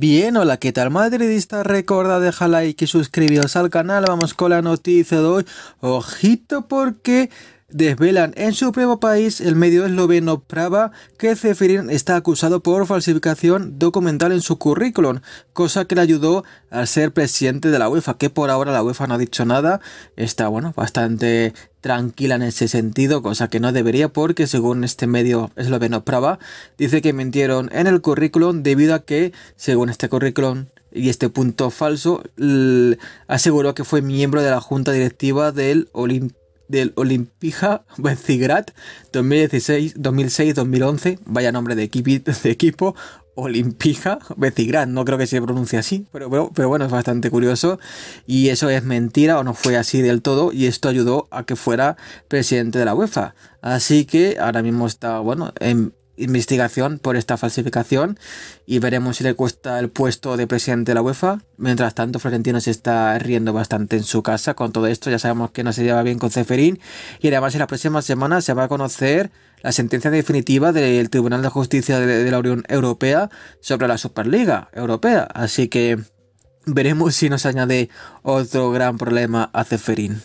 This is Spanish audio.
Bien, hola, ¿qué tal madridista? Recuerda dejar like y suscribiros al canal, vamos con la noticia de hoy. Ojito porque desvelan en su propio país el medio esloveno Prava que Zefirin está acusado por falsificación documental en su currículum, cosa que le ayudó a ser presidente de la UEFA, que por ahora la UEFA no ha dicho nada, está bueno, bastante tranquila en ese sentido, cosa que no debería porque según este medio esloveno Prava, dice que mintieron en el currículum debido a que, según este currículum y este punto falso, aseguró que fue miembro de la junta directiva del Olimpia del Olimpija Becigrad 2016, 2006, 2011. Vaya nombre de, equipo. Olimpija Becigrad. no creo que se pronuncie así, pero, pero, pero, bueno, es bastante curioso. Y eso es mentira o no fue así del todo. Y esto ayudó a que fuera presidente de la UEFA. Así que ahora mismo está, bueno, en, investigación por esta falsificación y veremos si le cuesta el puesto de presidente de la UEFA. Mientras tanto, Florentino se está riendo bastante en su casa con todo esto. Ya sabemos que no se lleva bien con Ceferín y además en la próxima semana se va a conocer la sentencia definitiva del Tribunal de Justicia de la Unión Europea sobre la Superliga Europea. Así que veremos si nos añade otro gran problema a Ceferín.